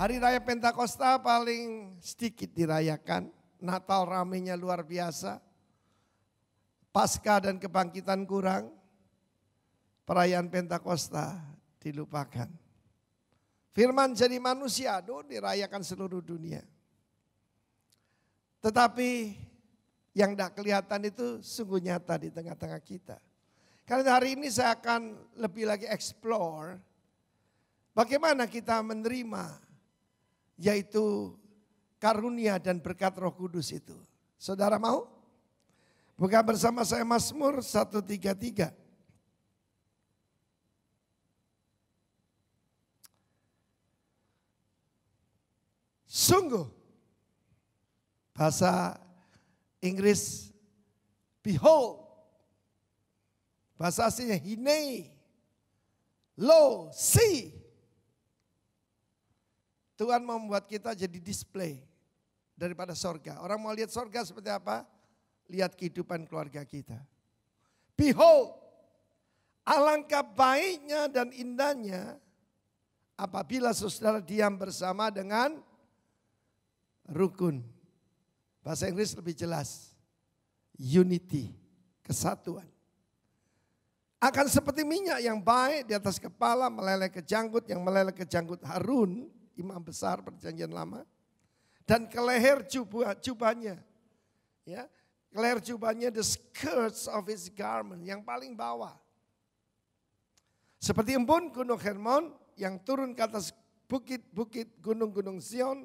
Hari Raya Pentakosta paling sedikit dirayakan. Natal ramenya luar biasa. Pasca dan kebangkitan kurang. Perayaan Pentakosta dilupakan. Firman jadi manusia itu dirayakan seluruh dunia. Tetapi yang tidak kelihatan itu sungguh nyata di tengah-tengah kita. Karena hari ini saya akan lebih lagi explore bagaimana kita menerima yaitu karunia dan berkat Roh Kudus itu. Saudara mau? Buka bersama saya Mazmur 133. Sungguh bahasa Inggris behold bahasa aslinya hinei lo see Tuhan membuat kita jadi display daripada sorga. Orang mau lihat sorga seperti apa? Lihat kehidupan keluarga kita. Behold, alangkah baiknya dan indahnya apabila saudara diam bersama dengan rukun. Bahasa Inggris lebih jelas. Unity, kesatuan. Akan seperti minyak yang baik di atas kepala meleleh ke janggut, yang meleleh ke janggut Harun imam besar perjanjian lama dan ke leher jubah, jubahnya. Ya, ke leher jubahnya the skirts of his garment yang paling bawah. Seperti embun gunung Hermon yang turun ke atas bukit-bukit gunung-gunung Zion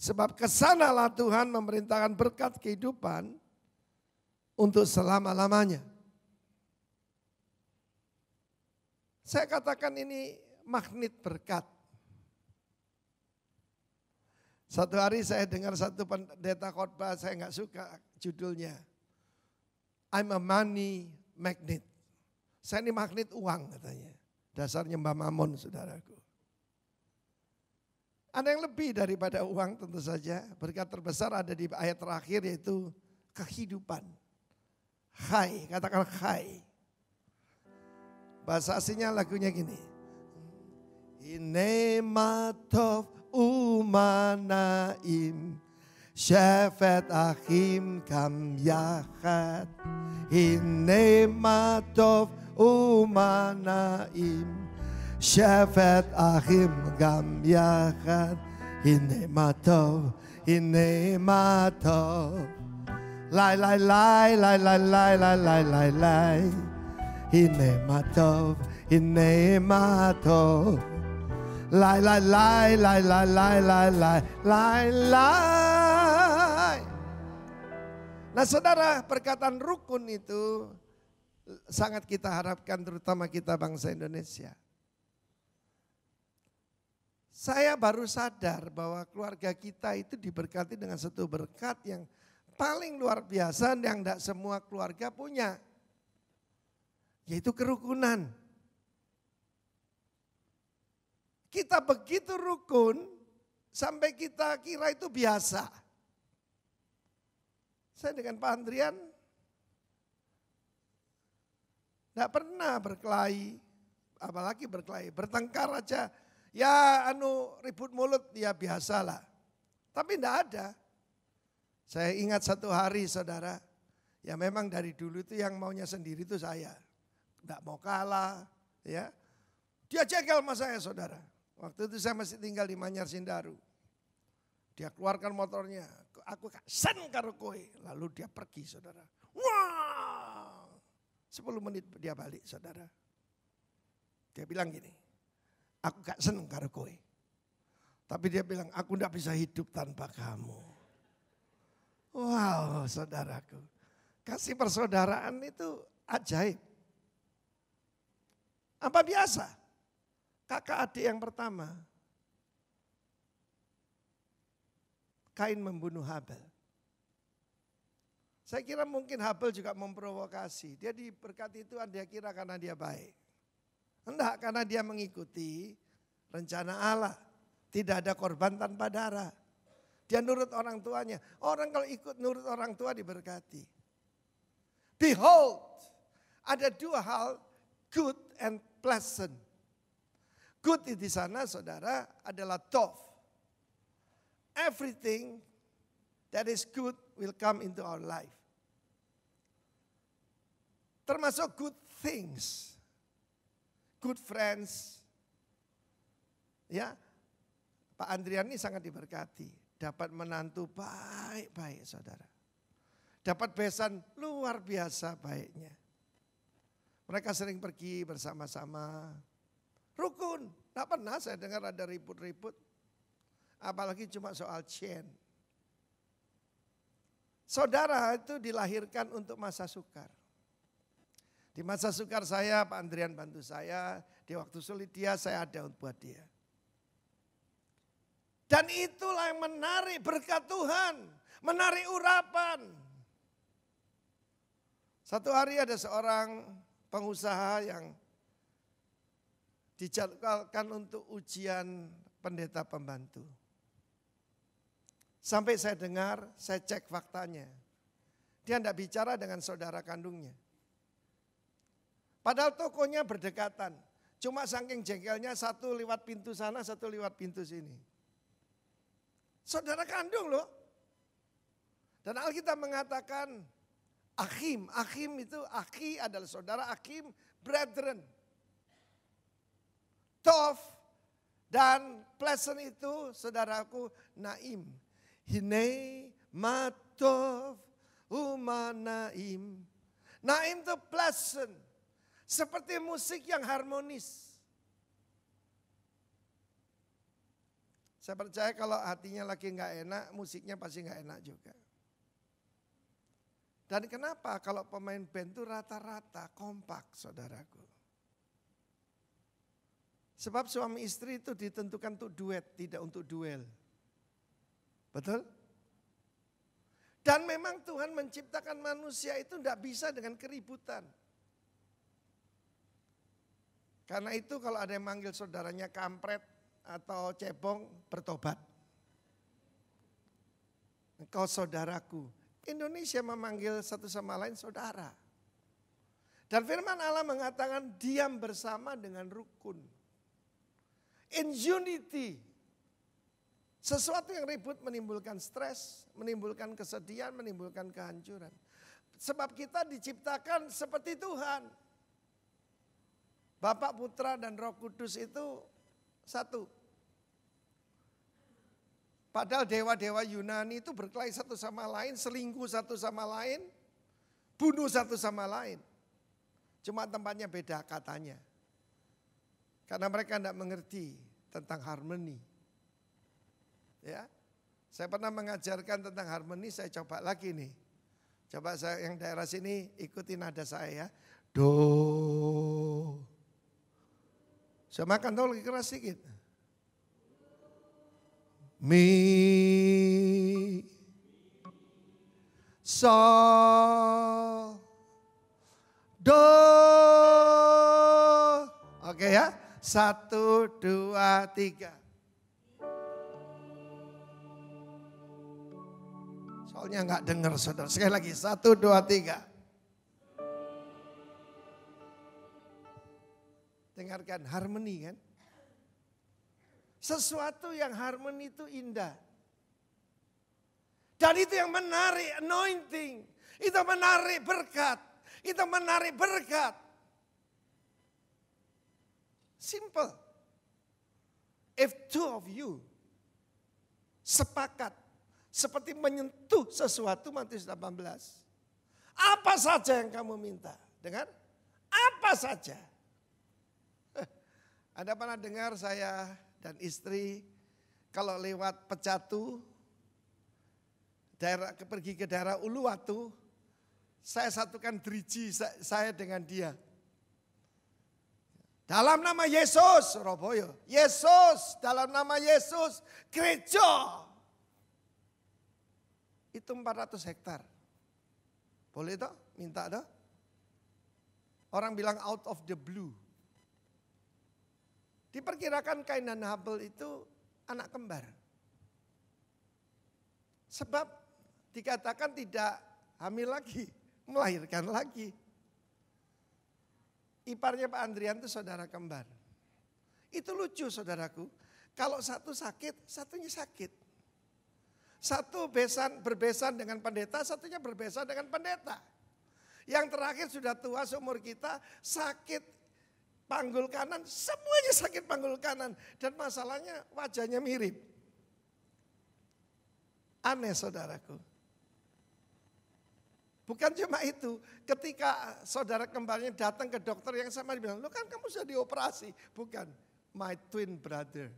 sebab kesanalah Tuhan memerintahkan berkat kehidupan untuk selama-lamanya. Saya katakan ini magnet berkat. Satu hari saya dengar satu pendeta khotbah saya nggak suka judulnya. I'm a money magnet. Saya ini magnet uang katanya. Dasarnya Mbak Mamon saudaraku. Ada yang lebih daripada uang tentu saja. Berkat terbesar ada di ayat terakhir yaitu kehidupan. Hai, katakan hai. Bahasa aslinya lagunya gini. In name of ומנעים, שפט אחים קם יחד, הנה מה טוב ומה נעים, שפט אחים גם יחד, הנה מה טוב, הנה מה טוב. לי, לי, לי, לי, לי, לי, לי, לי, לי, לי, הנה מה טוב, הנה מה טוב. Lai lai lai lai lai lai lai lai lai. Nah saudara perkataan rukun itu sangat kita harapkan terutama kita bangsa Indonesia. Saya baru sadar bahwa keluarga kita itu diberkati dengan satu berkat yang paling luar biasa yang tidak semua keluarga punya. Yaitu kerukunan. Kita begitu rukun sampai kita kira itu biasa. Saya dengan Pak Andrian tidak pernah berkelahi, apalagi berkelahi, bertengkar aja. Ya anu ribut mulut ya biasalah. Tapi tidak ada. Saya ingat satu hari saudara, ya memang dari dulu itu yang maunya sendiri itu saya. Tidak mau kalah ya. Dia jengkel sama saya saudara. Waktu itu saya masih tinggal di Manyar Sindaru. Dia keluarkan motornya. Aku sen karo koe. Lalu dia pergi saudara. Wow, 10 menit dia balik saudara. Dia bilang gini. Aku gak seneng karo koe. Tapi dia bilang aku gak bisa hidup tanpa kamu. Wow saudaraku. Kasih persaudaraan itu ajaib. Apa biasa? kakak adik yang pertama. Kain membunuh Habel. Saya kira mungkin Habel juga memprovokasi. Dia diberkati Tuhan, dia kira karena dia baik. Enggak, karena dia mengikuti rencana Allah. Tidak ada korban tanpa darah. Dia nurut orang tuanya. Orang kalau ikut nurut orang tua diberkati. Behold, ada dua hal, good and pleasant Good di sana saudara adalah tov. Everything that is good will come into our life. Termasuk good things. Good friends. Ya. Pak Andrian ini sangat diberkati. Dapat menantu baik-baik saudara. Dapat besan luar biasa baiknya. Mereka sering pergi bersama-sama Rukun. Tidak pernah saya dengar ada ribut-ribut. Apalagi cuma soal chain. Saudara itu dilahirkan untuk masa sukar. Di masa sukar saya, Pak Andrian bantu saya. Di waktu sulit dia, saya ada buat dia. Dan itulah yang menarik berkat Tuhan. Menarik urapan. Satu hari ada seorang pengusaha yang dijadwalkan untuk ujian pendeta pembantu. Sampai saya dengar, saya cek faktanya. Dia tidak bicara dengan saudara kandungnya. Padahal tokonya berdekatan. Cuma saking jengkelnya satu lewat pintu sana, satu lewat pintu sini. Saudara kandung loh. Dan Alkitab mengatakan, akim akim itu, aki adalah saudara, akim brethren. Tov dan pleasant itu saudaraku Naim. Hine matov uma Naim. Naim itu pleasant. Seperti musik yang harmonis. Saya percaya kalau hatinya lagi nggak enak, musiknya pasti nggak enak juga. Dan kenapa kalau pemain band itu rata-rata kompak saudaraku. Sebab suami istri itu ditentukan untuk duet, tidak untuk duel. Betul? Dan memang Tuhan menciptakan manusia itu tidak bisa dengan keributan. Karena itu kalau ada yang manggil saudaranya kampret atau cebong, bertobat. Engkau saudaraku. Indonesia memanggil satu sama lain saudara. Dan firman Allah mengatakan diam bersama dengan rukun in unity. Sesuatu yang ribut menimbulkan stres, menimbulkan kesedihan, menimbulkan kehancuran. Sebab kita diciptakan seperti Tuhan. Bapak, Putra, dan Roh Kudus itu satu. Padahal dewa-dewa Yunani itu berkelahi satu sama lain, selingkuh satu sama lain, bunuh satu sama lain. Cuma tempatnya beda katanya. Karena mereka tidak mengerti tentang harmoni. Ya, saya pernah mengajarkan tentang harmoni, saya coba lagi nih. Coba saya yang daerah sini ikuti nada saya ya. Do. Saya makan tahu lagi keras sedikit. Mi. Sol. Do. Satu, dua, tiga. Soalnya nggak dengar saudara. Sekali lagi, satu, dua, tiga. Dengarkan, harmoni kan? Sesuatu yang harmoni itu indah. Dan itu yang menarik, anointing. Itu menarik berkat. Itu menarik berkat. Simple. If two of you sepakat, seperti menyentuh sesuatu Matius 18. Apa saja yang kamu minta? Dengar? Apa saja? Anda pernah dengar saya dan istri kalau lewat Pecatu, daerah pergi ke daerah Uluwatu, saya satukan driji saya dengan dia. Dalam nama Yesus, Surabaya. Yesus, dalam nama Yesus, gereja. Itu 400 hektar. Boleh toh? Minta toh? Orang bilang out of the blue. Diperkirakan Kain dan Habel itu anak kembar. Sebab dikatakan tidak hamil lagi, melahirkan lagi. Iparnya Pak Andrian itu saudara kembar. Itu lucu saudaraku. Kalau satu sakit, satunya sakit. Satu besan, berbesan dengan pendeta, satunya berbesan dengan pendeta. Yang terakhir sudah tua seumur kita sakit panggul kanan, semuanya sakit panggul kanan. Dan masalahnya wajahnya mirip. Aneh saudaraku. Bukan cuma itu, ketika saudara kembarnya datang ke dokter yang sama bilang, "Lo kan kamu sudah dioperasi." Bukan, my twin brother.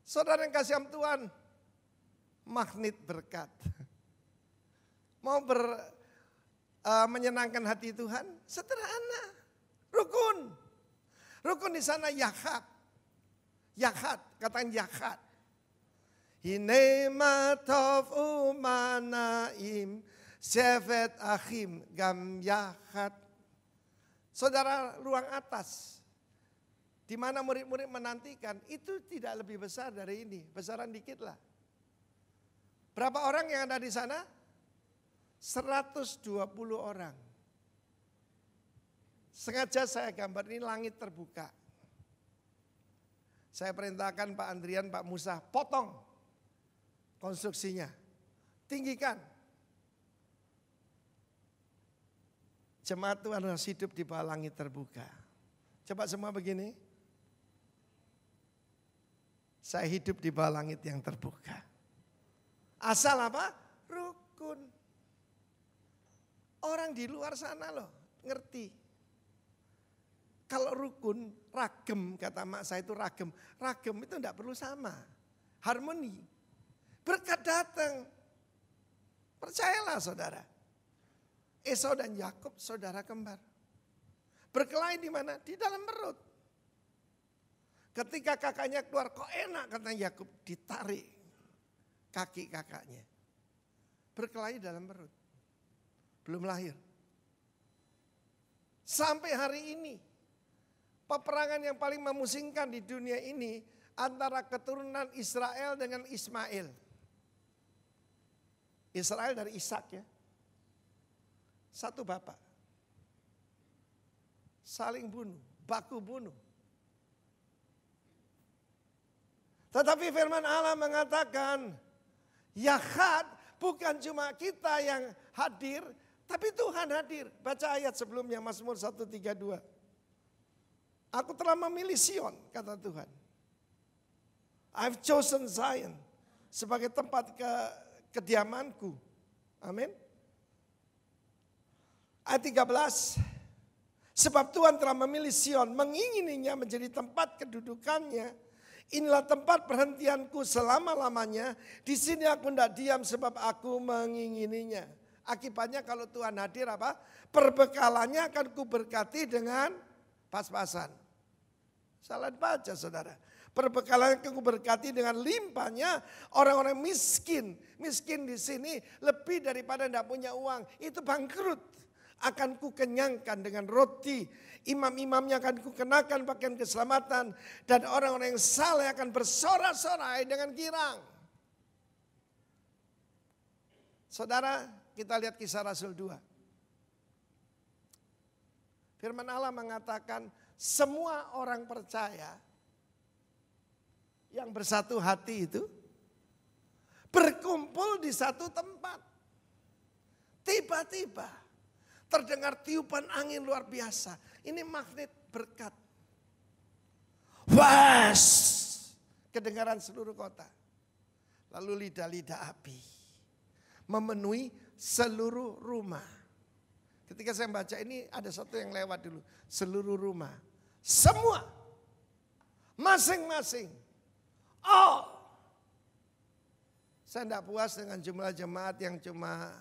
Saudara yang kasih Tuhan, magnet berkat. Mau ber, uh, menyenangkan hati Tuhan, sederhana. Rukun. Rukun di sana yahat. Yahat, katakan yahat. הנה מה טוב ומה נעים, שבט אחים גם Saudara ruang atas, di mana murid-murid menantikan, itu tidak lebih besar dari ini, besaran dikit lah. Berapa orang yang ada di sana? 120 orang. Sengaja saya gambar ini langit terbuka. Saya perintahkan Pak Andrian, Pak Musa, potong konstruksinya. Tinggikan. Jemaat Tuhan harus hidup di bawah langit terbuka. Coba semua begini. Saya hidup di bawah langit yang terbuka. Asal apa? Rukun. Orang di luar sana loh, ngerti. Kalau rukun, ragem, kata mak saya itu ragem. Ragem itu enggak perlu sama. Harmoni. Berkat datang. Percayalah saudara. Esau dan Yakub saudara kembar. Berkelahi di mana? Di dalam perut. Ketika kakaknya keluar, kok enak kata Yakub, ditarik kaki kakaknya. Berkelahi dalam perut. Belum lahir. Sampai hari ini, peperangan yang paling memusingkan di dunia ini antara keturunan Israel dengan Ismail. Israel dari Ishak ya. Satu bapak. Saling bunuh, baku bunuh. Tetapi firman Allah mengatakan, Yahad bukan cuma kita yang hadir, tapi Tuhan hadir. Baca ayat sebelumnya Mazmur 132. Aku telah memilih Sion, kata Tuhan. I've chosen Zion sebagai tempat ke kediamanku. Amin. Ayat 13. Sebab Tuhan telah memilih Sion, mengingininya menjadi tempat kedudukannya. Inilah tempat perhentianku selama-lamanya. Di sini aku tidak diam sebab aku mengingininya. Akibatnya kalau Tuhan hadir apa? Perbekalannya akan kuberkati dengan pas-pasan. Salah baca saudara perbekalan yang berkati dengan limpahnya orang-orang miskin. Miskin di sini lebih daripada tidak punya uang. Itu bangkrut akan kukenyangkan dengan roti. Imam-imamnya akan kukenakan pakaian keselamatan. Dan orang-orang yang saleh akan bersorak-sorai dengan girang. Saudara, kita lihat kisah Rasul 2. Firman Allah mengatakan, semua orang percaya yang bersatu hati itu berkumpul di satu tempat. Tiba-tiba terdengar tiupan angin luar biasa. Ini magnet berkat. Was! Kedengaran seluruh kota. Lalu lidah-lidah api memenuhi seluruh rumah. Ketika saya baca ini ada satu yang lewat dulu. Seluruh rumah. Semua. Masing-masing all. Oh. Saya tidak puas dengan jumlah jemaat yang cuma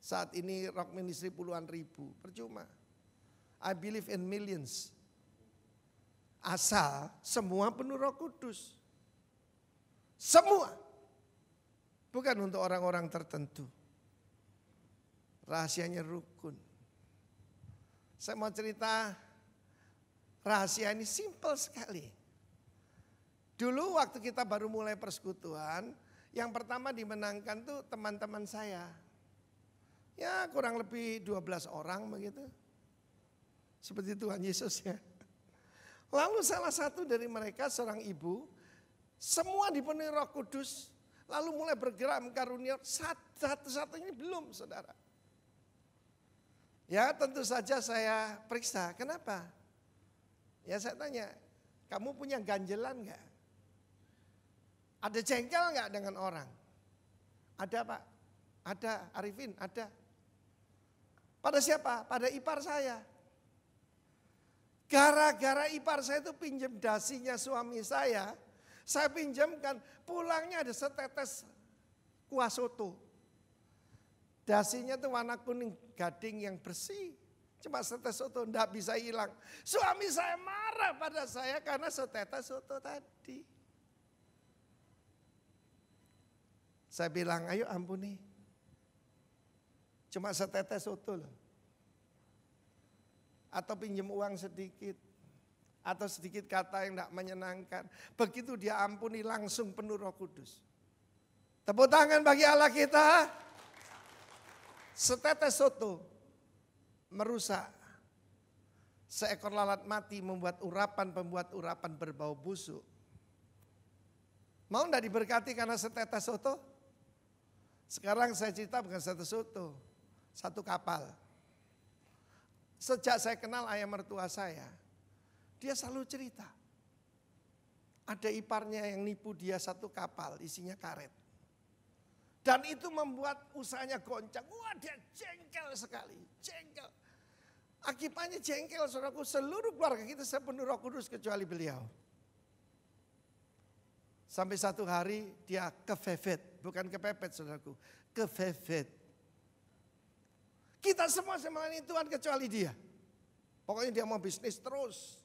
saat ini rock ministry puluhan ribu. Percuma. I believe in millions. Asal semua penuh roh kudus. Semua. Bukan untuk orang-orang tertentu. Rahasianya rukun. Saya mau cerita rahasia ini simple sekali. Dulu waktu kita baru mulai persekutuan, yang pertama dimenangkan tuh teman-teman saya. Ya kurang lebih 12 orang begitu. Seperti Tuhan Yesus ya. Lalu salah satu dari mereka seorang ibu, semua dipenuhi roh kudus, lalu mulai bergerak karunia satu-satunya belum saudara. Ya tentu saja saya periksa, kenapa? Ya saya tanya, kamu punya ganjelan nggak? Ada jengkel nggak dengan orang? Ada pak, ada Arifin, ada. Pada siapa? Pada ipar saya. Gara-gara ipar saya itu pinjam dasinya suami saya, saya pinjamkan pulangnya ada setetes kuah soto. Dasinya itu warna kuning gading yang bersih. Cuma setetes soto, enggak bisa hilang. Suami saya marah pada saya karena setetes soto tadi. Saya bilang, ayo ampuni. Cuma setetes soto loh. Atau pinjam uang sedikit. Atau sedikit kata yang tidak menyenangkan. Begitu dia ampuni langsung penuh roh kudus. Tepuk tangan bagi Allah kita. Setetes soto merusak. Seekor lalat mati membuat urapan pembuat urapan berbau busuk. Mau tidak diberkati karena setetes soto? Sekarang saya cerita bukan satu soto, satu kapal. Sejak saya kenal ayah mertua saya, dia selalu cerita. Ada iparnya yang nipu dia satu kapal isinya karet. Dan itu membuat usahanya goncang. Wah dia jengkel sekali, jengkel. Akibatnya jengkel saudaraku seluruh keluarga kita sepenuh roh kudus kecuali beliau. Sampai satu hari dia kefevet. Bukan kepepet saudaraku. Kefevet. Kita semua semelani Tuhan kecuali dia. Pokoknya dia mau bisnis terus.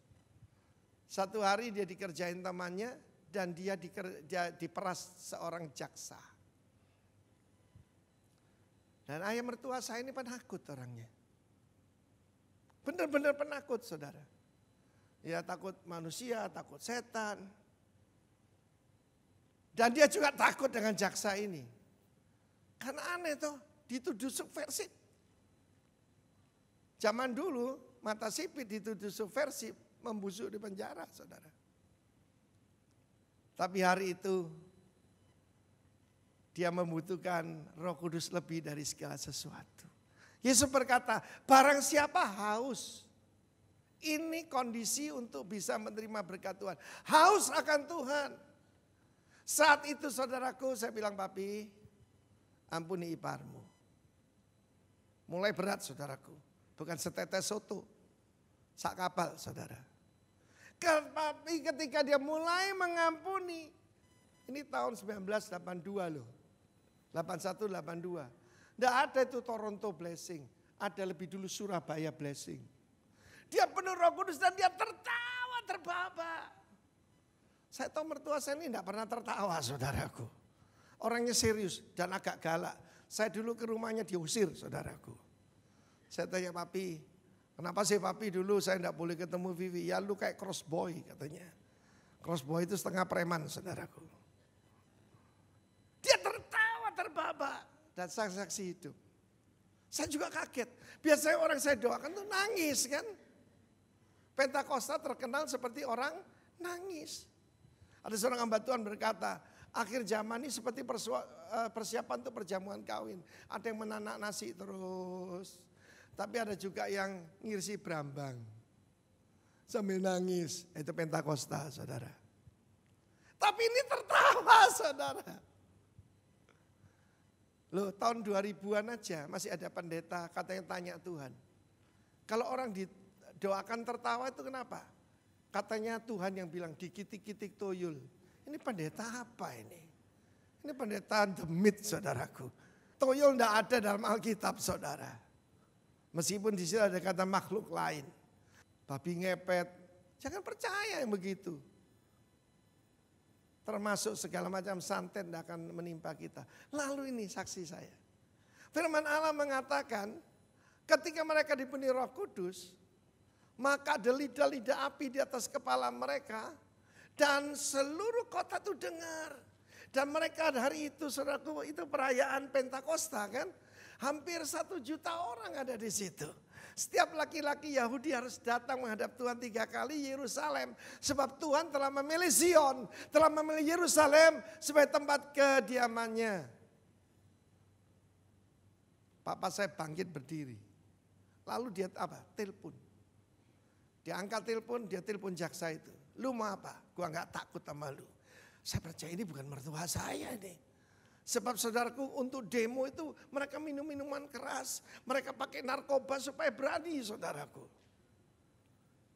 Satu hari dia dikerjain temannya dan dia, dikerja, diperas seorang jaksa. Dan ayah mertua saya ini penakut orangnya. Benar-benar penakut saudara. Ya takut manusia, takut setan, dan dia juga takut dengan jaksa ini. Karena aneh tuh, dituduh subversif. Zaman dulu mata sipit dituduh subversif, membusuk di penjara saudara. Tapi hari itu dia membutuhkan roh kudus lebih dari segala sesuatu. Yesus berkata, barang siapa haus, ini kondisi untuk bisa menerima berkat Tuhan. Haus akan Tuhan. Saat itu saudaraku saya bilang papi ampuni iparmu. Mulai berat saudaraku. Bukan setetes soto. Sak kapal saudara. Tapi ketika dia mulai mengampuni. Ini tahun 1982 loh. 81, 82. Tidak ada itu Toronto blessing. Ada lebih dulu Surabaya blessing. Dia penuh roh kudus dan dia tertawa terbahak-bahak. Saya tahu mertua saya ini tidak pernah tertawa saudaraku. Orangnya serius dan agak galak. Saya dulu ke rumahnya diusir saudaraku. Saya tanya papi, kenapa sih papi dulu saya tidak boleh ketemu Vivi? Ya lu kayak crossboy katanya. Crossboy itu setengah preman saudaraku. Dia tertawa terbabak dan saksi saksi itu. Saya juga kaget. Biasanya orang saya doakan tuh nangis kan. Pentakosta terkenal seperti orang nangis. Ada seorang hamba Tuhan berkata, akhir zaman ini seperti eh, persiapan untuk perjamuan kawin. Ada yang menanak nasi terus. Tapi ada juga yang ngirsi berambang. Sambil nangis. Eh, itu Pentakosta saudara. Tapi ini tertawa saudara. Loh tahun 2000-an aja masih ada pendeta katanya tanya Tuhan. Kalau orang didoakan tertawa itu kenapa? Katanya Tuhan yang bilang dikitik-kitik toyul. Ini pendeta apa ini? Ini pendeta demit saudaraku. Toyul tidak ada dalam Alkitab saudara. Meskipun di sini ada kata makhluk lain. Babi ngepet. Jangan percaya yang begitu. Termasuk segala macam santet tidak akan menimpa kita. Lalu ini saksi saya. Firman Allah mengatakan ketika mereka dipenuhi roh kudus maka ada lidah-lidah api di atas kepala mereka. Dan seluruh kota itu dengar. Dan mereka hari itu saudaraku itu perayaan Pentakosta kan. Hampir satu juta orang ada di situ. Setiap laki-laki Yahudi harus datang menghadap Tuhan tiga kali Yerusalem. Sebab Tuhan telah memilih Zion, telah memilih Yerusalem sebagai tempat kediamannya. Papa saya bangkit berdiri. Lalu dia apa? Telepon. Diangkat telepon, dia telepon jaksa itu. Lu mau apa? Gua nggak takut sama lu. Saya percaya ini bukan mertua saya ini Sebab saudaraku untuk demo itu mereka minum minuman keras. Mereka pakai narkoba supaya berani saudaraku.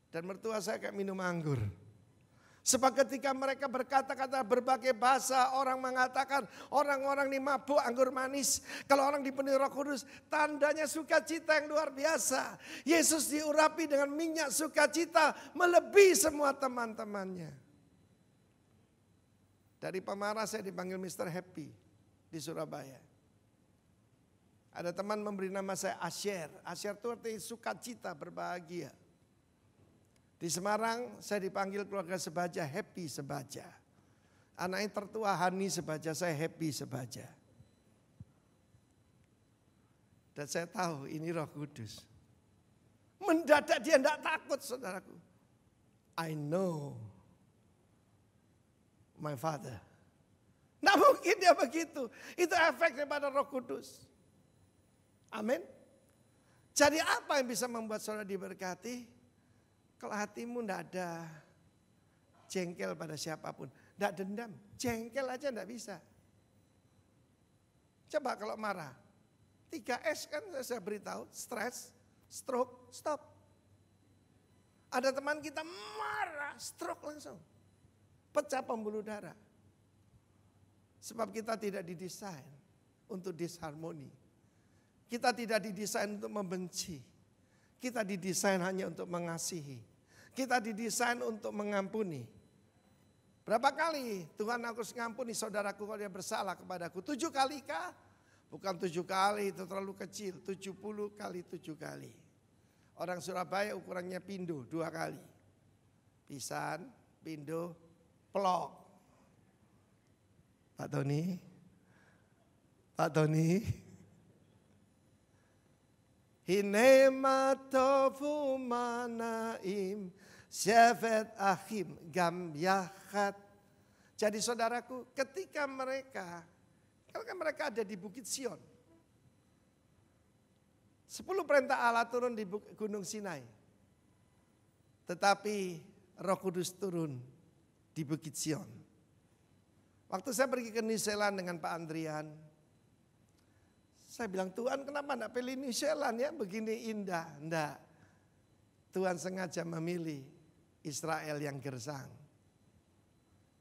Dan mertua saya kayak minum anggur. Sebab ketika mereka berkata-kata berbagai bahasa, orang mengatakan orang-orang ini mabuk anggur manis. Kalau orang dipenuhi roh kudus, tandanya sukacita yang luar biasa. Yesus diurapi dengan minyak sukacita melebihi semua teman-temannya. Dari pemarah saya dipanggil Mr. Happy di Surabaya. Ada teman memberi nama saya Asher. Asher itu artinya sukacita, berbahagia. Di Semarang saya dipanggil keluarga Sebaja, happy Sebaja. Anak Anaknya tertua Hani Sebaja, saya happy Sebaja. Dan saya tahu ini roh kudus. Mendadak dia tidak takut saudaraku. I know my father. Tidak mungkin dia begitu. Itu efek daripada roh kudus. Amin. Jadi apa yang bisa membuat saudara diberkati? Kalau hatimu tidak ada jengkel pada siapapun. Tidak dendam, jengkel aja tidak bisa. Coba kalau marah. 3S kan saya beritahu, stress, stroke, stop. Ada teman kita marah, stroke langsung. Pecah pembuluh darah. Sebab kita tidak didesain untuk disharmoni. Kita tidak didesain untuk membenci. Kita didesain hanya untuk mengasihi. Kita didesain untuk mengampuni. Berapa kali Tuhan aku harus mengampuni saudaraku kalau dia bersalah kepadaku? Tujuh kali kah? Bukan tujuh kali, itu terlalu kecil. Tujuh puluh kali tujuh kali. Orang Surabaya ukurannya pindu dua kali. Pisan, pindu, pelok. Pak Tony, Pak Tony, Hinema tovu manaim Shevet ahim gam yahat. Jadi saudaraku ketika mereka, kan mereka ada di Bukit Sion. Sepuluh perintah Allah turun di Gunung Sinai. Tetapi roh kudus turun di Bukit Sion. Waktu saya pergi ke New dengan Pak Andrian, saya bilang Tuhan kenapa enggak pilih New Zealand ya begini indah. Enggak. Tuhan sengaja memilih Israel yang gersang.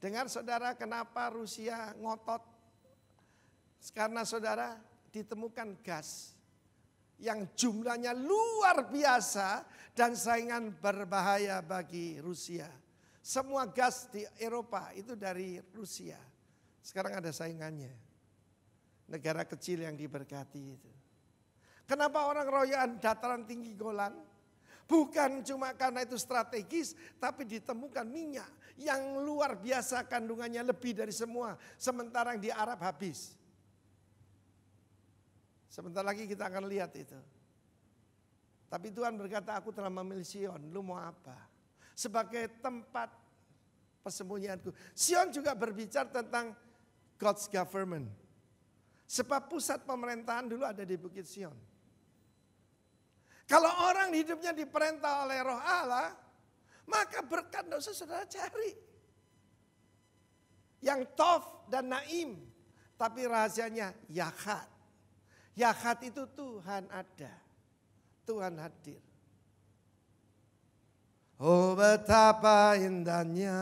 Dengar saudara kenapa Rusia ngotot. Karena saudara ditemukan gas yang jumlahnya luar biasa dan saingan berbahaya bagi Rusia. Semua gas di Eropa itu dari Rusia. Sekarang ada saingannya negara kecil yang diberkati itu. Kenapa orang royaan dataran tinggi Golan? Bukan cuma karena itu strategis, tapi ditemukan minyak yang luar biasa kandungannya lebih dari semua. Sementara yang di Arab habis. Sebentar lagi kita akan lihat itu. Tapi Tuhan berkata, aku telah memilih Sion, lu mau apa? Sebagai tempat persembunyianku. Sion juga berbicara tentang God's government Sebab pusat pemerintahan dulu ada di Bukit Sion. Kalau orang hidupnya diperintah oleh roh Allah, maka berkat dosa saudara cari. Yang Tof dan Naim, tapi rahasianya yakat. Yakat itu Tuhan ada. Tuhan hadir. Oh betapa indahnya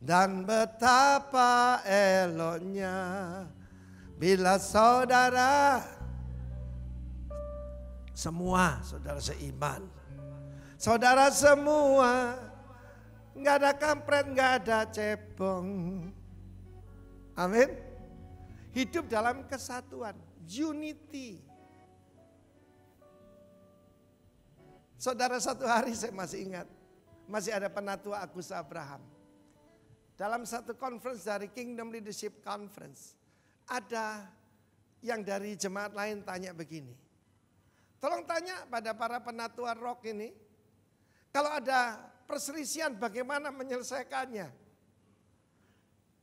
dan betapa eloknya bila saudara semua saudara seiman. Saudara semua nggak ada kampret, nggak ada cebong. Amin. Hidup dalam kesatuan, unity. Saudara satu hari saya masih ingat, masih ada penatua Agus Abraham dalam satu conference dari Kingdom Leadership Conference, ada yang dari jemaat lain tanya begini. Tolong tanya pada para penatua rock ini, kalau ada perselisian, bagaimana menyelesaikannya?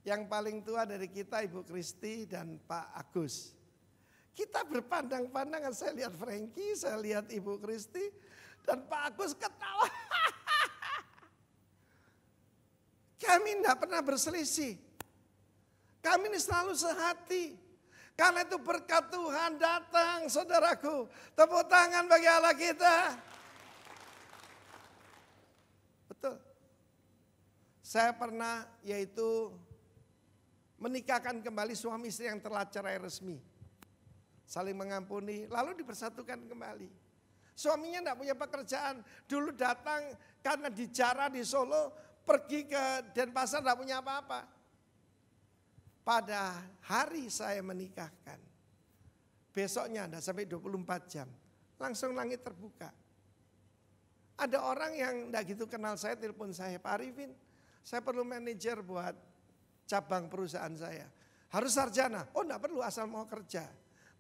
Yang paling tua dari kita Ibu Kristi dan Pak Agus. Kita berpandang-pandangan, saya lihat Frankie, saya lihat Ibu Kristi, dan Pak Agus ketawa. Kami tidak pernah berselisih. Kami ini selalu sehati. Karena itu berkat Tuhan datang saudaraku. Tepuk tangan bagi Allah kita. Betul. Saya pernah yaitu menikahkan kembali suami istri yang telah cerai resmi. Saling mengampuni, lalu dipersatukan kembali. Suaminya tidak punya pekerjaan, dulu datang karena dijarah di Solo, pergi ke Denpasar tidak punya apa-apa. Pada hari saya menikahkan, besoknya ada sampai 24 jam, langsung langit terbuka. Ada orang yang tidak gitu kenal saya, telepon saya, Pak Arifin, saya perlu manajer buat cabang perusahaan saya. Harus sarjana, oh tidak perlu asal mau kerja.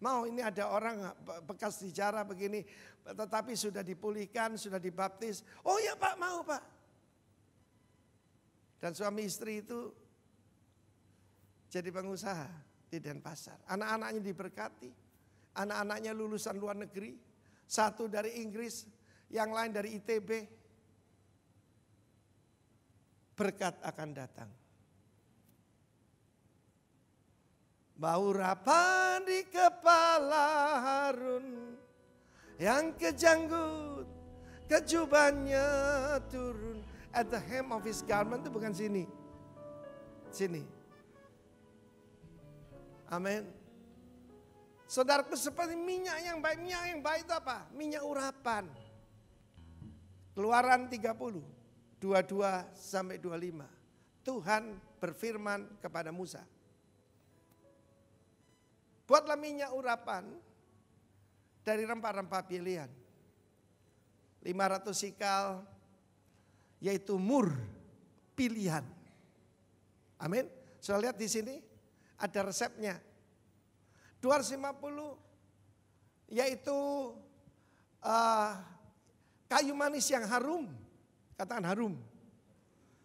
Mau ini ada orang ah, bekas dijarah begini, tetapi sudah dipulihkan, sudah dibaptis. Oh ya Pak, mau Pak. Dan suami istri itu jadi pengusaha di Denpasar. Anak-anaknya diberkati. Anak-anaknya lulusan luar negeri. Satu dari Inggris, yang lain dari ITB. Berkat akan datang. Bau rapan di kepala Harun yang kejanggut kejubannya turun at the hem of his garment itu bukan sini. Sini. Amin. Saudaraku seperti minyak yang baik. Minyak yang baik itu apa? Minyak urapan. Keluaran 30, 22 sampai 25. Tuhan berfirman kepada Musa. Buatlah minyak urapan dari rempah-rempah pilihan. 500 sikal, yaitu mur, pilihan. Amin. Sudah lihat di sini ada resepnya. 250 yaitu uh, kayu manis yang harum. Katakan harum.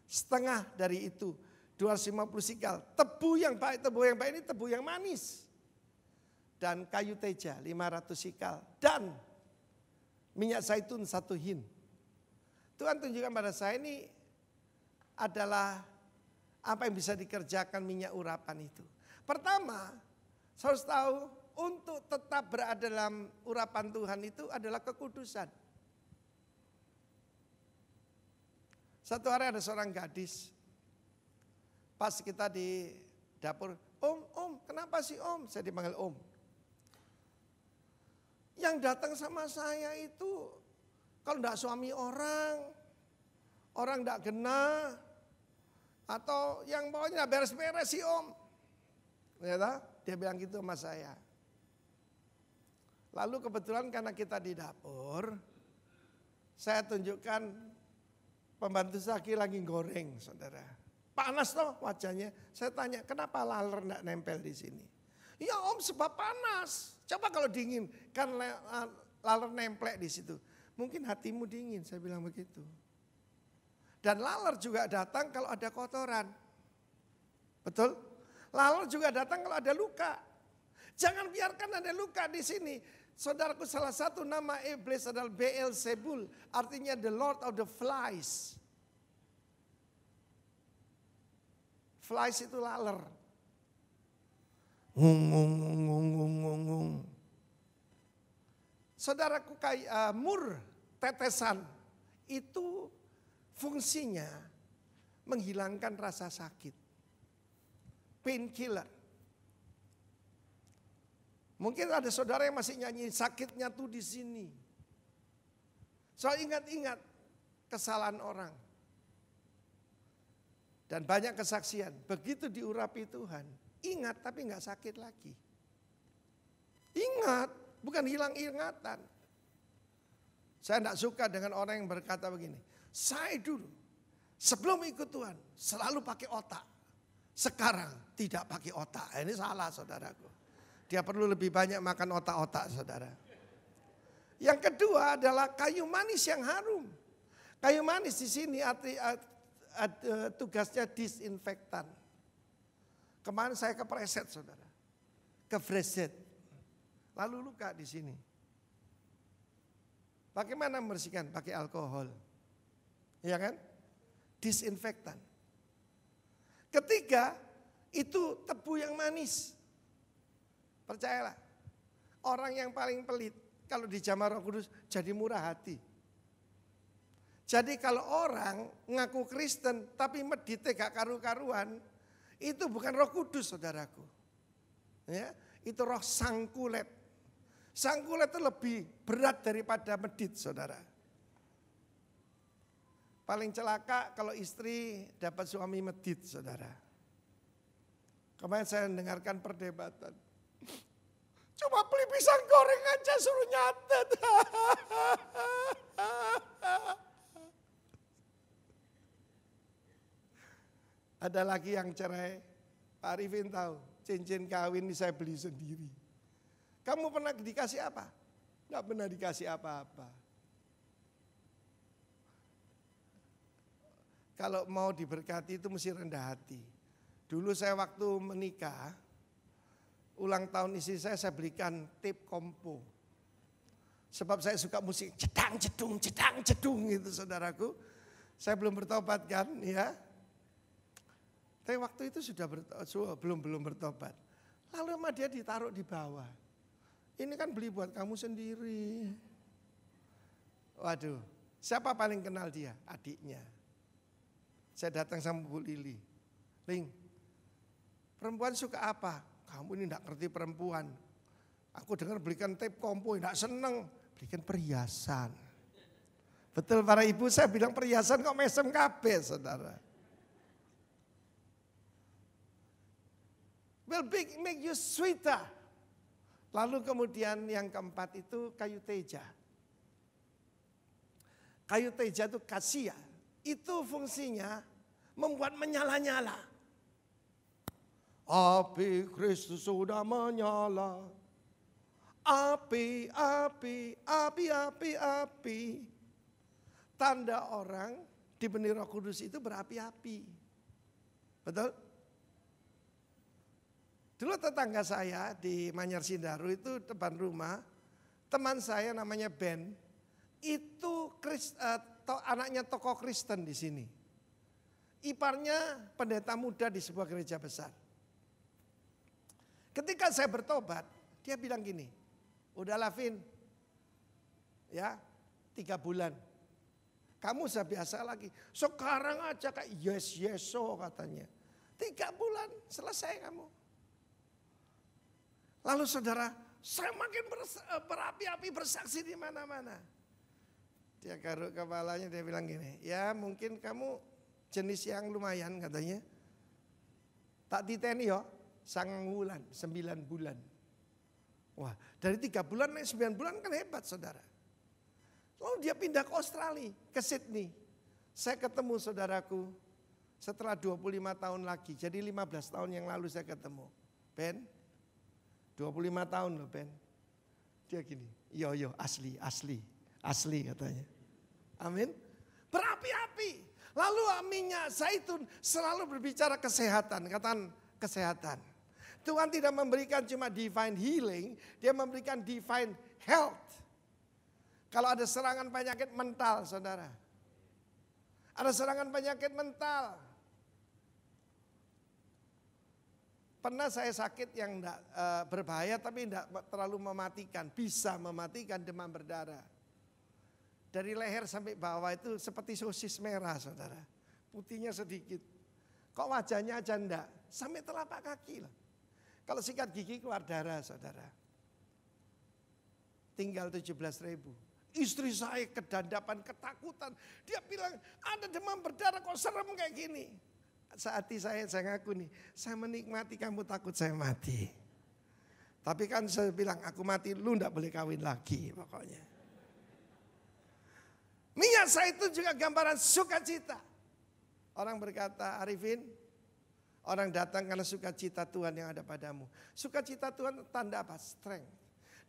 Setengah dari itu 250 sikal. Tebu yang baik, tebu yang baik ini tebu yang manis. Dan kayu teja 500 sikal. Dan minyak zaitun satu hin. Tuhan tunjukkan pada saya ini adalah apa yang bisa dikerjakan minyak urapan itu. Pertama, saya harus tahu untuk tetap berada dalam urapan Tuhan itu adalah kekudusan. Satu hari ada seorang gadis. Pas kita di dapur, Om, Om, kenapa sih Om? Saya dipanggil Om. Yang datang sama saya itu kalau tidak suami orang, orang tidak kena, atau yang pokoknya beres-beres sih om. Ya, dia bilang gitu sama saya. Lalu kebetulan karena kita di dapur, saya tunjukkan pembantu Saki lagi goreng, saudara. Panas loh wajahnya. Saya tanya, kenapa laler tidak nempel di sini? Ya om sebab panas. Coba kalau dingin, kan laler nempel di situ. Mungkin hatimu dingin, saya bilang begitu. Dan laler juga datang kalau ada kotoran. Betul? Laler juga datang kalau ada luka. Jangan biarkan ada luka di sini. Saudaraku salah satu nama iblis adalah BL Sebul. Artinya the Lord of the Flies. Flies itu laler. Ngung, ngung, ngung, ngung, ngung, ngung. Saudaraku kayak uh, eh, mur tetesan itu fungsinya menghilangkan rasa sakit. Painkiller. Mungkin ada saudara yang masih nyanyi sakitnya tuh di sini. Soal ingat-ingat kesalahan orang. Dan banyak kesaksian. Begitu diurapi Tuhan. Ingat tapi nggak sakit lagi. Ingat Bukan hilang ingatan. Saya tidak suka dengan orang yang berkata begini. Saya dulu sebelum ikut Tuhan selalu pakai otak. Sekarang tidak pakai otak. Nah, ini salah saudaraku. Dia perlu lebih banyak makan otak-otak saudara. Yang kedua adalah kayu manis yang harum. Kayu manis di sini arti, arti, arti, e, tugasnya disinfektan. Kemarin saya kepreset saudara. preset lalu luka di sini. Bagaimana membersihkan? Pakai alkohol. ya kan? Disinfektan. Ketiga, itu tebu yang manis. Percayalah, orang yang paling pelit kalau di jamaah roh kudus jadi murah hati. Jadi kalau orang ngaku Kristen tapi medite gak karu-karuan, itu bukan roh kudus saudaraku. Ya, itu roh sangkulet. Sangkula itu lebih berat daripada medit, saudara. Paling celaka kalau istri dapat suami medit, saudara. Kemarin saya mendengarkan perdebatan. Cuma beli pisang goreng aja suruh nyatet. Ada lagi yang cerai. Pak Arifin tahu, cincin kawin ini saya beli sendiri. Kamu pernah dikasih apa? Gak pernah dikasih apa-apa. Kalau mau diberkati itu mesti rendah hati. Dulu saya waktu menikah, ulang tahun istri saya saya belikan tip kompo. Sebab saya suka musik jedang jedung jedang jedung gitu saudaraku. Saya belum bertobat kan ya. Tapi waktu itu sudah bertobat, belum belum bertobat. Lalu sama dia ditaruh di bawah. Ini kan beli buat kamu sendiri. Waduh, siapa paling kenal dia? Adiknya. Saya datang sama Bu Lili. Ling, perempuan suka apa? Kamu ini enggak ngerti perempuan. Aku dengar belikan tape kompo, enggak seneng. Belikan perhiasan. Betul para ibu saya bilang perhiasan kok mesem kabeh saudara. Will make you sweeter. Lalu kemudian yang keempat itu kayu teja. Kayu teja itu kasia. Itu fungsinya membuat menyala-nyala. Api Kristus sudah menyala. Api, api, api, api, api. Tanda orang di benih roh kudus itu berapi-api. Betul? Dulu tetangga saya di Manyar Sindaru itu depan rumah, teman saya namanya Ben, itu Christ, uh, eh, to, anaknya tokoh Kristen di sini. Iparnya pendeta muda di sebuah gereja besar. Ketika saya bertobat, dia bilang gini, udah Lavin, ya tiga bulan. Kamu sudah biasa lagi. Sekarang aja kayak yes yes so oh, katanya. Tiga bulan selesai kamu. Lalu saudara, saya makin eh, berapi-api bersaksi di mana-mana. Dia garuk kepalanya, dia bilang gini, ya mungkin kamu jenis yang lumayan katanya. Tak diteni yo, sangang bulan, sembilan bulan. Wah, dari tiga bulan naik sembilan bulan kan hebat saudara. Lalu dia pindah ke Australia, ke Sydney. Saya ketemu saudaraku setelah 25 tahun lagi, jadi 15 tahun yang lalu saya ketemu. Ben, 25 tahun loh Ben. Dia gini, yo iya, yo iya, asli, asli, asli katanya. Amin. Berapi-api. Lalu minyak zaitun selalu berbicara kesehatan. Katakan kesehatan. Tuhan tidak memberikan cuma divine healing, dia memberikan divine health. Kalau ada serangan penyakit mental, saudara. Ada serangan penyakit mental. Pernah saya sakit yang enggak e, eh, berbahaya tapi tidak terlalu mematikan, bisa mematikan demam berdarah. Dari leher sampai bawah itu seperti sosis merah, Saudara. Putihnya sedikit. Kok wajahnya aja enggak? Sampai telapak kaki lah. Kalau sikat gigi keluar darah, Saudara. Tinggal 17 ribu. Istri saya kedandapan, ketakutan. Dia bilang, ada demam berdarah kok serem kayak gini saat saya saya ngaku nih, saya menikmati kamu takut saya mati. Tapi kan saya bilang aku mati lu ndak boleh kawin lagi pokoknya. saya itu juga gambaran sukacita. Orang berkata, Arifin, orang datang karena sukacita Tuhan yang ada padamu. Sukacita Tuhan tanda apa? Strength.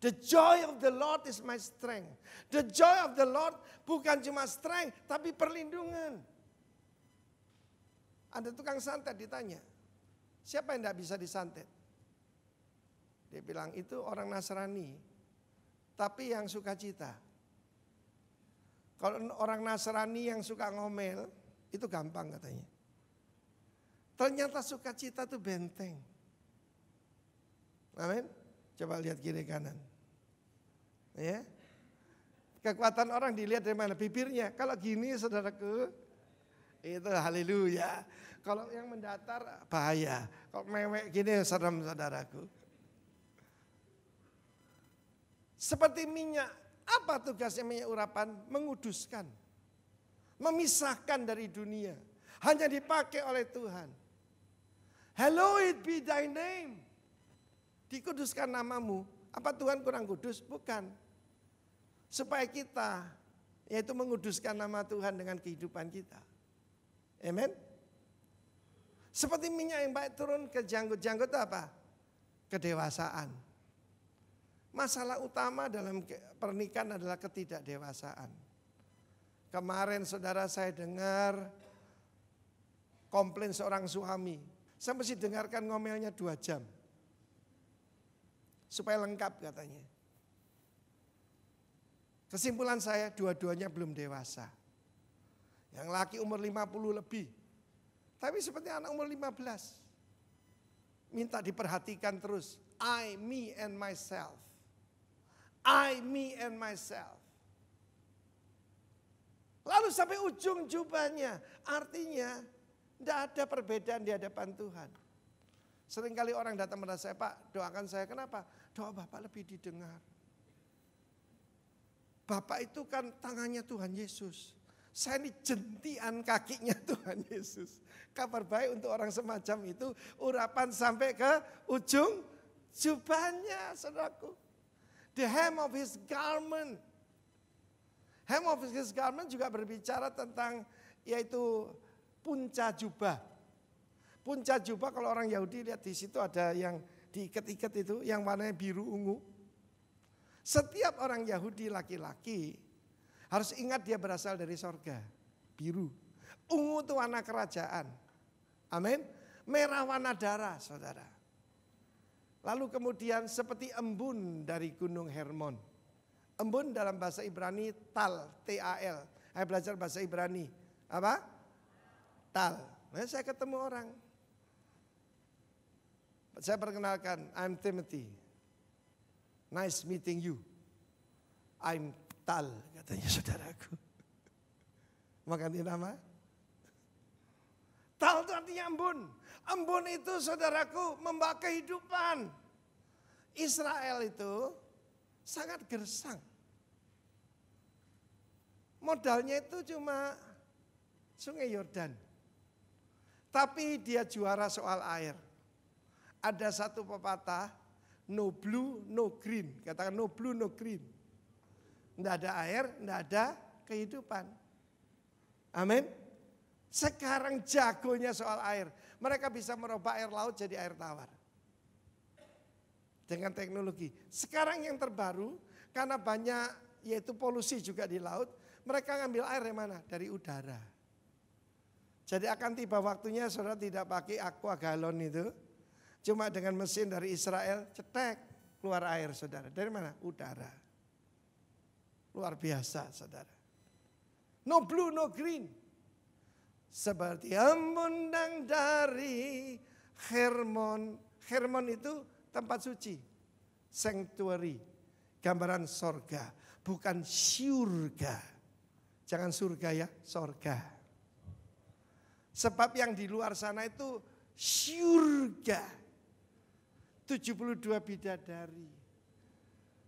The joy of the Lord is my strength. The joy of the Lord bukan cuma strength, tapi perlindungan. Ada tukang santet ditanya. Siapa yang tidak bisa disantet? Dia bilang itu orang Nasrani. Tapi yang suka cita. Kalau orang Nasrani yang suka ngomel, itu gampang katanya. Ternyata sukacita itu benteng. Amin. Coba lihat kiri kanan. Ya. Kekuatan orang dilihat dari mana? Bibirnya. Kalau gini saudaraku, itu haleluya. Kalau yang mendatar bahaya. Kok mewek gini serem saudaraku. Seperti minyak, apa tugasnya minyak urapan? Menguduskan. Memisahkan dari dunia. Hanya dipakai oleh Tuhan. Hello, it be thy name. Dikuduskan namamu. Apa Tuhan kurang kudus? Bukan. Supaya kita yaitu menguduskan nama Tuhan dengan kehidupan kita. Amen. Seperti minyak yang baik turun ke janggut-janggut apa? Kedewasaan. Masalah utama dalam pernikahan adalah ketidakdewasaan. Kemarin saudara saya dengar komplain seorang suami. Saya mesti dengarkan ngomelnya dua jam. Supaya lengkap katanya. Kesimpulan saya dua-duanya belum dewasa. Yang laki umur 50 lebih. Tapi seperti anak umur 15. Minta diperhatikan terus. I, me, and myself. I, me, and myself. Lalu sampai ujung jubahnya. Artinya tidak ada perbedaan di hadapan Tuhan. Seringkali orang datang kepada saya, Pak doakan saya. Kenapa? Doa Bapak lebih didengar. Bapak itu kan tangannya Tuhan Yesus. Saya ini jentian kakinya Tuhan Yesus. Kabar baik untuk orang semacam itu urapan sampai ke ujung jubahnya saudaraku. The hem of his garment. Hem of his garment juga berbicara tentang yaitu punca jubah. Punca jubah kalau orang Yahudi lihat di situ ada yang diikat-ikat itu yang warnanya biru ungu. Setiap orang Yahudi laki-laki harus ingat dia berasal dari sorga. Biru. Ungu itu warna kerajaan. Amin. Merah warna darah saudara. Lalu kemudian seperti embun dari gunung Hermon. Embun dalam bahasa Ibrani tal, T-A-L. Saya belajar bahasa Ibrani. Apa? Tal. Nah, saya ketemu orang. Saya perkenalkan, I'm Timothy. Nice meeting you. I'm tal, katanya saudaraku. Maka ganti nama. Tal itu artinya embun. Embun itu saudaraku membawa kehidupan. Israel itu sangat gersang. Modalnya itu cuma sungai Yordan. Tapi dia juara soal air. Ada satu pepatah, no blue, no green. Katakan no blue, no green tidak ada air, tidak ada kehidupan. Amin. Sekarang jagonya soal air. Mereka bisa merubah air laut jadi air tawar. Dengan teknologi. Sekarang yang terbaru, karena banyak yaitu polusi juga di laut, mereka ngambil air dari mana? Dari udara. Jadi akan tiba waktunya saudara tidak pakai aqua galon itu. Cuma dengan mesin dari Israel cetek keluar air saudara. Dari mana? Udara. Luar biasa saudara. No blue, no green. Seperti embundang dari Hermon. Hermon itu tempat suci. Sanctuary. Gambaran sorga. Bukan syurga. Jangan surga ya, sorga. Sebab yang di luar sana itu syurga. 72 bidadari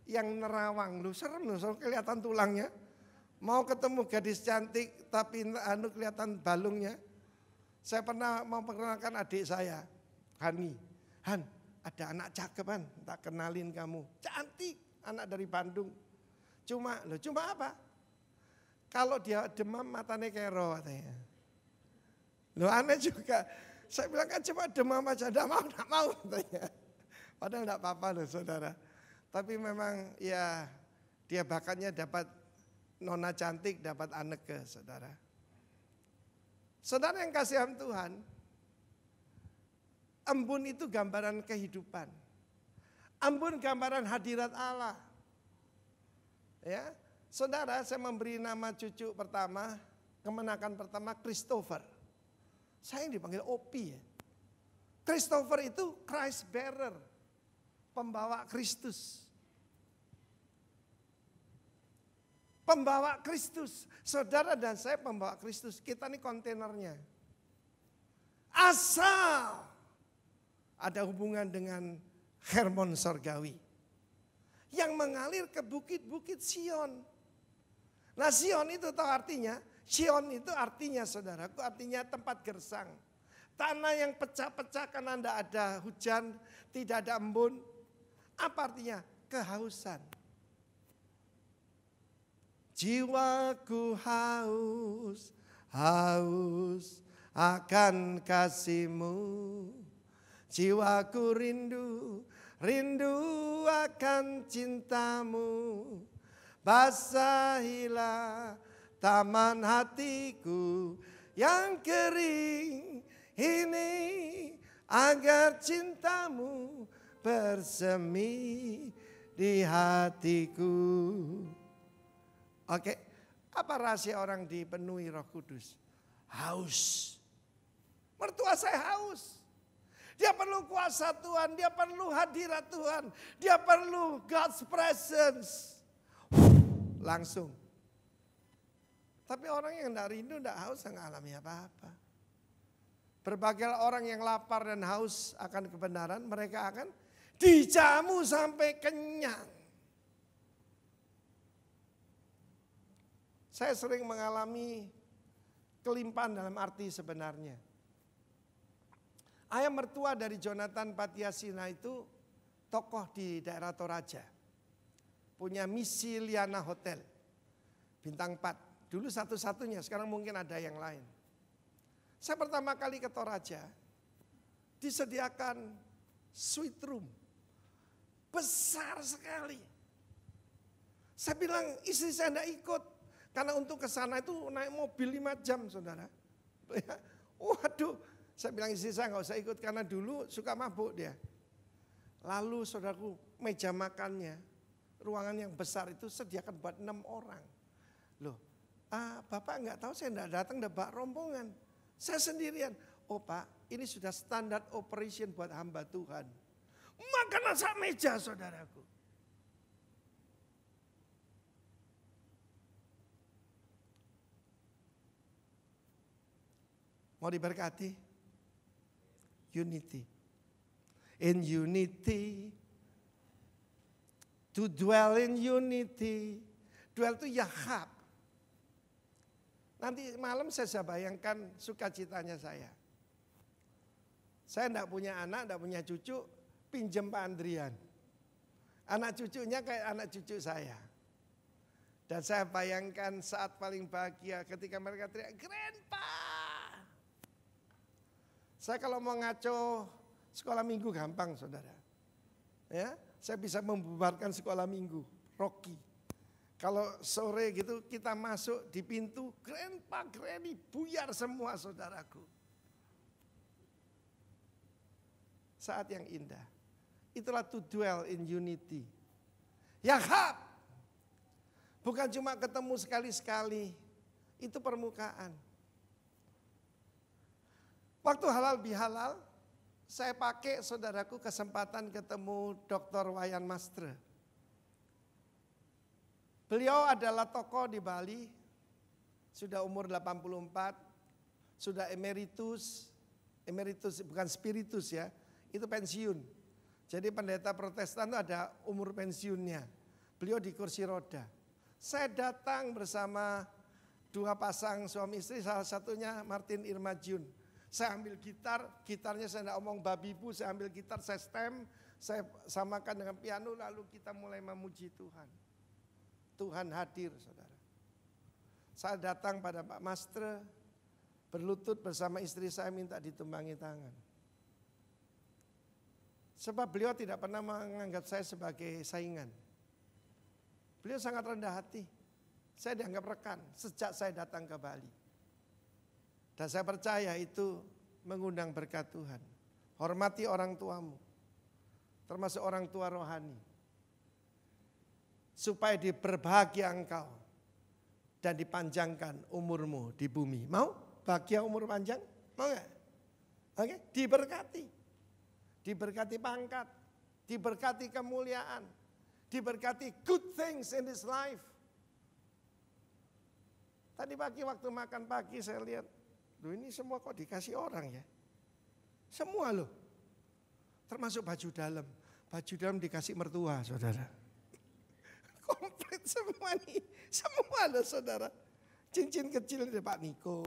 yang nerawang lu serem lu so, kelihatan tulangnya mau ketemu gadis cantik tapi anu kelihatan balungnya saya pernah mau memperkenalkan adik saya Hani Han ada anak cakep Han tak kenalin kamu cantik anak dari Bandung cuma lo cuma apa kalau dia demam matanya roh katanya lo aneh juga saya bilang kan cuma demam aja, tidak mau, tidak mau katanya. Padahal tidak apa-apa loh saudara. Tapi memang ya dia bakatnya dapat nona cantik, dapat anak ke saudara. Saudara yang kasihan Tuhan, embun itu gambaran kehidupan. Embun gambaran hadirat Allah. Ya, saudara saya memberi nama cucu pertama, kemenakan pertama Christopher. Saya yang dipanggil Opi ya. Christopher itu Christ bearer, pembawa Kristus. Pembawa Kristus. Saudara dan saya pembawa Kristus. Kita ini kontainernya. Asal ada hubungan dengan Hermon Sorgawi. Yang mengalir ke bukit-bukit Sion. Nah Sion itu tahu artinya? Sion itu artinya saudaraku artinya tempat gersang. Tanah yang pecah-pecah karena tidak ada hujan, tidak ada embun. Apa artinya? Kehausan. Jiwaku haus, haus akan kasihmu. Jiwaku rindu, rindu akan cintamu. Basahilah taman hatiku yang kering ini agar cintamu bersemi di hatiku. Oke. Apa rahasia orang dipenuhi Roh Kudus? Haus. Mertua saya haus. Dia perlu kuasa Tuhan, dia perlu hadirat Tuhan, dia perlu God's presence. Langsung. Tapi orang yang tidak rindu, tidak haus, nggak alami apa-apa. Berbagai orang yang lapar dan haus akan kebenaran, mereka akan dijamu sampai kenyang. Saya sering mengalami kelimpahan dalam arti sebenarnya. Ayah mertua dari Jonathan Patiasina itu tokoh di daerah Toraja. Punya misi Liana Hotel. Bintang 4. Dulu satu-satunya, sekarang mungkin ada yang lain. Saya pertama kali ke Toraja, disediakan sweet room. Besar sekali. Saya bilang istri saya tidak ikut. Karena untuk ke sana itu naik mobil lima jam saudara. Ya. Waduh, saya bilang istri saya nggak usah ikut karena dulu suka mabuk dia. Lalu saudaraku meja makannya, ruangan yang besar itu sediakan buat enam orang. Loh, ah, bapak nggak tahu saya nggak datang ada bak rombongan. Saya sendirian. Oh pak, ini sudah standar operation buat hamba Tuhan. Makan asap meja saudaraku. Mau diberkati? Unity. In unity. To dwell in unity. Dwell itu yahab. Nanti malam saya, bisa bayangkan sukacitanya saya. Saya tidak punya anak, tidak punya cucu, pinjem Pak Andrian. Anak cucunya kayak anak cucu saya. Dan saya bayangkan saat paling bahagia ketika mereka teriak, Grandpa! Saya kalau mau ngaco sekolah minggu gampang saudara. Ya, saya bisa membubarkan sekolah minggu, Rocky. Kalau sore gitu kita masuk di pintu, grandpa, granny, buyar semua saudaraku. Saat yang indah. Itulah to dwell in unity. Yahab! Bukan cuma ketemu sekali-sekali. Itu permukaan. Waktu halal bihalal, saya pakai saudaraku kesempatan ketemu Dr. Wayan Mastre. Beliau adalah tokoh di Bali, sudah umur 84, sudah emeritus, emeritus bukan spiritus ya, itu pensiun. Jadi pendeta protestan itu ada umur pensiunnya. Beliau di kursi roda. Saya datang bersama dua pasang suami istri, salah satunya Martin Irma Jun saya ambil gitar, gitarnya saya tidak omong babi bu, saya ambil gitar, saya stem, saya samakan dengan piano lalu kita mulai memuji Tuhan. Tuhan hadir saudara. Saya datang pada Pak Master, berlutut bersama istri saya minta ditumbangi tangan. Sebab beliau tidak pernah menganggap saya sebagai saingan. Beliau sangat rendah hati. Saya dianggap rekan sejak saya datang ke Bali. Dan saya percaya itu mengundang berkat Tuhan. Hormati orang tuamu. Termasuk orang tua rohani. Supaya diperbahagia engkau. Dan dipanjangkan umurmu di bumi. Mau? Bahagia umur panjang? Mau gak? Oke, diberkati. Diberkati pangkat. Diberkati kemuliaan. Diberkati good things in this life. Tadi pagi waktu makan pagi saya lihat Loh ini semua kok dikasih orang ya? Semua loh. Termasuk baju dalam. Baju dalam dikasih mertua saudara. Komplit semua nih. Semua loh saudara. Cincin kecil dari Pak Niko.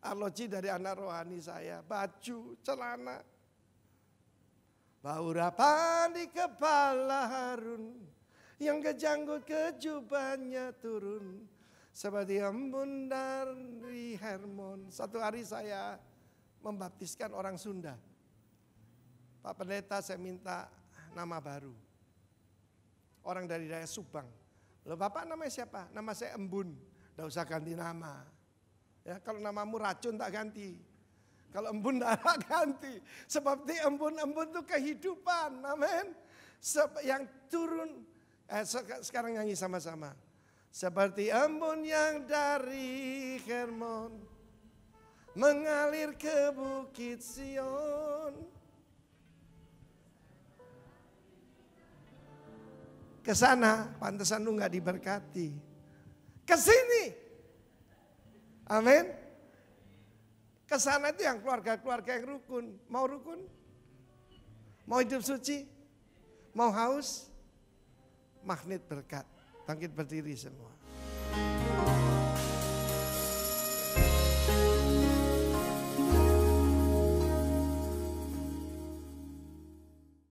Arloji dari anak rohani saya. Baju, celana. Bau rapan di kepala Harun. Yang kejanggut kejubahnya turun. Seperti embun dari Hermon. Satu hari saya membaptiskan orang Sunda. Pak Pendeta saya minta nama baru. Orang dari daerah Subang. Lo Bapak namanya siapa? Nama saya Embun. Tidak usah ganti nama. Ya, kalau namamu racun tak ganti. Kalau embun tak ganti. Seperti embun-embun itu kehidupan. Amin. Yang turun. Eh, sekarang nyanyi sama-sama. Seperti embun yang dari Hermon mengalir ke bukit Sion. Ke sana pantesan lu nggak diberkati. Ke sini. Amin. Ke sana itu yang keluarga-keluarga yang rukun. Mau rukun? Mau hidup suci? Mau haus? Magnet berkat. Bangkit berdiri semua.